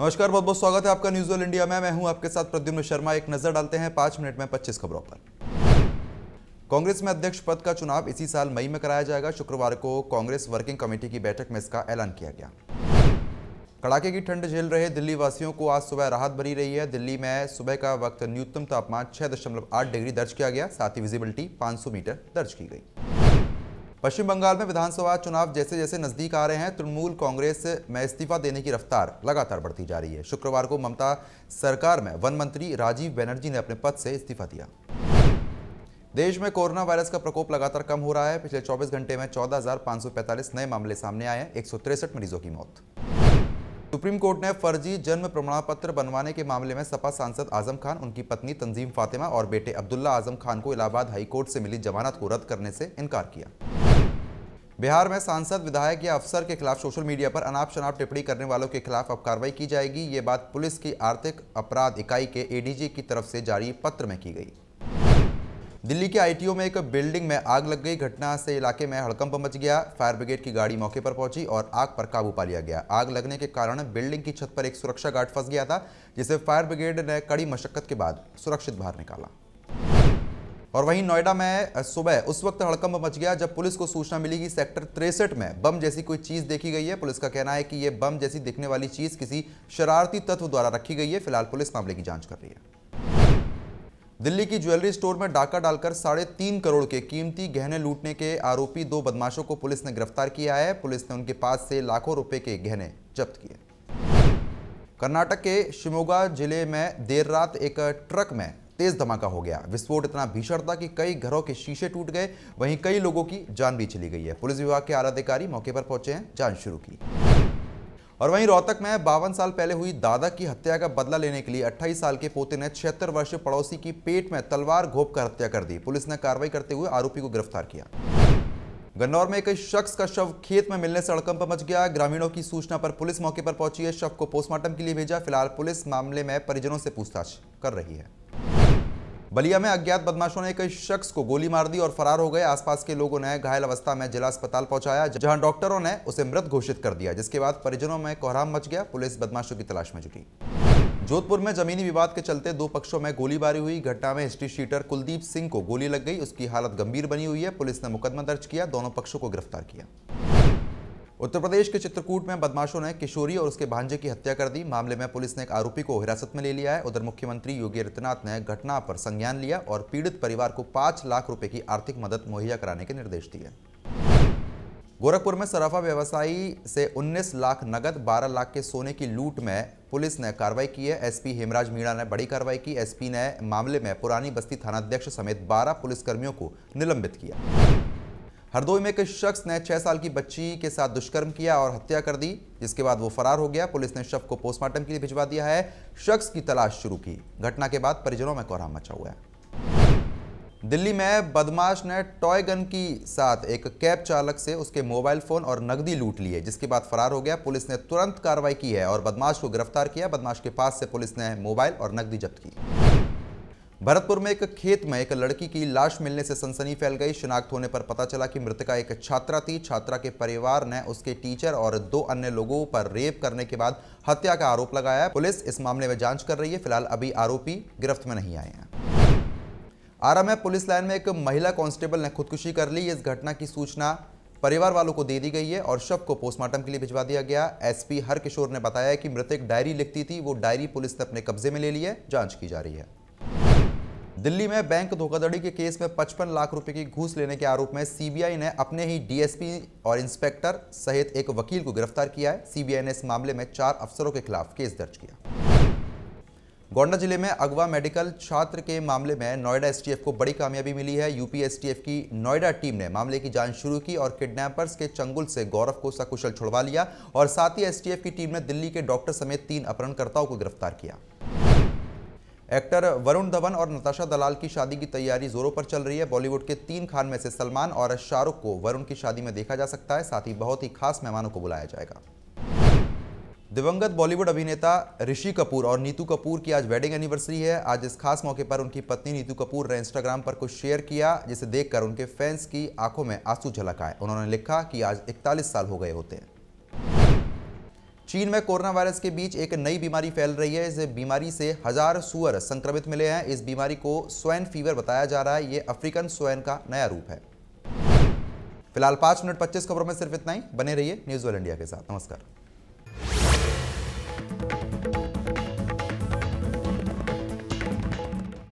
नमस्कार बहुत बहुत स्वागत है आपका न्यूज ऑल इंडिया में मैं हूं आपके साथ प्रद्युम्न शर्मा एक नजर डालते हैं पांच मिनट में पच्चीस खबरों पर कांग्रेस में अध्यक्ष पद का चुनाव इसी साल मई में कराया जाएगा शुक्रवार को कांग्रेस वर्किंग कमेटी की बैठक में इसका ऐलान किया गया कड़ाके की ठंड झेल रहे दिल्ली वासियों को आज सुबह राहत भरी रही है दिल्ली में सुबह का वक्त न्यूनतम तापमान छह डिग्री दर्ज किया गया साथ ही विजिबिलिटी पांच मीटर दर्ज की गई पश्चिम बंगाल में विधानसभा चुनाव जैसे जैसे नजदीक आ रहे हैं तृणमूल कांग्रेस में इस्तीफा देने की रफ्तार लगातार बढ़ती जा रही है शुक्रवार को ममता सरकार में वन मंत्री राजीव बैनर्जी ने अपने पद से इस्तीफा दिया देश में कोरोना वायरस का प्रकोप लगातार कम हो रहा है पिछले 24 घंटे में 14,545 नए मामले सामने आए हैं एक मरीजों की मौत सुप्रीम कोर्ट ने फर्जी जन्म प्रमाण पत्र बनवाने के मामले में सपा सांसद आजम खान उनकी पत्नी तंजीम फातिमा और बेटे अब्दुल्ला आजम खान को इलाहाबाद हाईकोर्ट से मिली जमानत को रद्द करने से इनकार किया बिहार में सांसद विधायक या अफसर के खिलाफ सोशल मीडिया पर अनाप शनाप टिप्पणी करने वालों के खिलाफ अब कार्रवाई की जाएगी ये बात पुलिस की आर्थिक अपराध इकाई के एडीजी की तरफ से जारी पत्र में की गई दिल्ली के आईटीओ में एक बिल्डिंग में आग लग गई घटना से इलाके में हड़कंप मच गया फायर ब्रिगेड की गाड़ी मौके पर पहुंची और आग पर काबू पा लिया गया आग लगने के कारण बिल्डिंग की छत पर एक सुरक्षा गार्ड फंस गया था जिसे फायर ब्रिगेड ने कड़ी मशक्कत के बाद सुरक्षित बाहर निकाला और वहीं नोएडा में सुबह उस वक्त हड़कंप मच गया जब पुलिस को सूचना मिली कि सेक्टर तिरसठ में बम जैसी कोई चीज़ देखी गई है पुलिस का कहना है कि यह बम जैसी दिखने वाली चीज़ किसी शरारती तत्व द्वारा रखी गई है फिलहाल पुलिस मामले की जांच कर रही है दिल्ली की ज्वेलरी स्टोर में डाका डालकर साढ़े तीन करोड़ के कीमती गहने लूटने के आरोपी दो बदमाशों को पुलिस ने गिरफ्तार किया है पुलिस ने उनके पास से लाखों रुपए के गहने जब्त किए कर्नाटक के शिमोगा जिले में देर रात एक ट्रक में तेज धमाका हो गया विस्फोट इतना भीषण था कि कई घरों के शीशे टूट गए वहीं कई लोगों की जान भी चली गई है पुलिस विभाग के आला अधिकारी मौके पर पहुंचे हैं जांच शुरू की और वहीं रोहतक में बावन साल पहले हुई दादा की हत्या का बदला लेने के लिए 28 साल के पोते ने छिहत्तर वर्षीय पड़ोसी की पेट में तलवार घोप कर हत्या कर दी पुलिस ने कार्रवाई करते हुए आरोपी को गिरफ्तार किया गन्नौर में एक शख्स का शव खेत में मिलने से हड़कंप मच गया ग्रामीणों की सूचना पर पुलिस मौके पर पहुंची है शव को पोस्टमार्टम के लिए भेजा फिलहाल पुलिस मामले में परिजनों से पूछताछ कर रही है बलिया में अज्ञात बदमाशों ने एक शख्स को गोली मार दी और फरार हो गए आसपास के लोगों ने घायल अवस्था में जिला अस्पताल पहुंचाया जहां डॉक्टरों ने उसे मृत घोषित कर दिया जिसके बाद परिजनों में कोहराम मच गया पुलिस बदमाशों की तलाश में जुटी जोधपुर में जमीनी विवाद के चलते दो पक्षों में गोलीबारी हुई घटना में हिस्ट्री शीटर कुलदीप सिंह को गोली लग गई उसकी हालत गंभीर बनी हुई है पुलिस ने मुकदमा दर्ज किया दोनों पक्षों को गिरफ्तार किया उत्तर प्रदेश के चित्रकूट में बदमाशों ने किशोरी और उसके भांजे की हत्या कर दी मामले में पुलिस ने एक आरोपी को हिरासत में ले लिया है उधर मुख्यमंत्री योगी आदित्यनाथ ने घटना पर संज्ञान लिया और पीड़ित परिवार को पांच लाख रुपए की आर्थिक मदद मुहैया कराने के निर्देश दिए गोरखपुर में सराफा व्यवसायी से 19 लाख नगद 12 लाख के सोने की लूट में पुलिस ने कार्रवाई की है एसपी हेमराज मीणा ने बड़ी कार्रवाई की एसपी ने मामले में पुरानी बस्ती थानाध्यक्ष समेत 12 पुलिसकर्मियों को निलंबित किया हरदोई में एक शख्स ने छह साल की बच्ची के साथ दुष्कर्म किया और हत्या कर दी जिसके बाद वो फरार हो गया पुलिस ने शव को पोस्टमार्टम के लिए भिजवा दिया है शख्स की तलाश शुरू की घटना के बाद परिजनों में कोहराम मचा हुआ है दिल्ली में बदमाश ने टॉय गन की साथ एक कैब चालक से उसके मोबाइल फोन और नकदी लूट लिए जिसके बाद फरार हो गया पुलिस ने तुरंत कार्रवाई की है और बदमाश को गिरफ्तार किया बदमाश के पास से पुलिस ने मोबाइल और नकदी जब्त की भरतपुर में एक खेत में एक लड़की की लाश मिलने से सनसनी फैल गई शिनाख्त होने पर पता चला कि मृतका एक छात्रा थी छात्रा के परिवार ने उसके टीचर और दो अन्य लोगों पर रेप करने के बाद हत्या का आरोप लगाया पुलिस इस मामले में जांच कर रही है फिलहाल अभी आरोपी गिरफ्त में नहीं आए हैं आरा में पुलिस लाइन में एक महिला कांस्टेबल ने खुदकुशी कर ली इस घटना की सूचना परिवार वालों को दे दी गई है और शव को पोस्टमार्टम के लिए भिजवा दिया गया एसपी हरकिशोर ने बताया कि मृतक डायरी लिखती थी वो डायरी पुलिस ने अपने कब्जे में ले ली है जांच की जा रही है दिल्ली में बैंक धोखाधड़ी के केस में पचपन लाख रुपए की घूस लेने के आरोप में सीबीआई ने अपने ही डीएसपी और इंस्पेक्टर सहित एक वकील को गिरफ्तार किया है सीबीआई ने इस मामले में चार अफसरों के खिलाफ केस दर्ज किया गोंडा जिले में अगवा मेडिकल छात्र के मामले में नोएडा एसटीएफ को बड़ी कामयाबी मिली है यूपी एसटीएफ की नोएडा टीम ने मामले की जांच शुरू की और किडनैपर्स के चंगुल से गौरव को सकुशल छुड़वा लिया और साथ ही एसटीएफ की टीम ने दिल्ली के डॉक्टर समेत तीन अपहरणकर्ताओं को गिरफ्तार किया एक्टर वरुण धवन और नताशा दलाल की शादी की तैयारी जोरों पर चल रही है बॉलीवुड के तीन खान में से सलमान और शाहरुख को वरुण की शादी में देखा जा सकता है साथ ही बहुत ही खास मेहमानों को बुलाया जाएगा दिवंगत बॉलीवुड अभिनेता ऋषि कपूर और नीतू कपूर की आज वेडिंग एनिवर्सरी है आज इस खास मौके पर उनकी पत्नी नीतू कपूर ने इंस्टाग्राम पर कुछ शेयर किया जिसे देखकर उनके फैंस की आंखों में आंसू झलक आए उन्होंने लिखा कि आज इकतालीस साल हो गए होते हैं चीन में कोरोना वायरस के बीच एक नई बीमारी फैल रही है इस बीमारी से हजार सुअर संक्रमित मिले हैं इस बीमारी को स्वैन फीवर बताया जा रहा है ये अफ्रीकन स्वैन का नया रूप है फिलहाल पांच मिनट पच्चीस खबरों में सिर्फ इतना ही बने रहिए न्यूज़ वेल इंडिया के साथ नमस्कार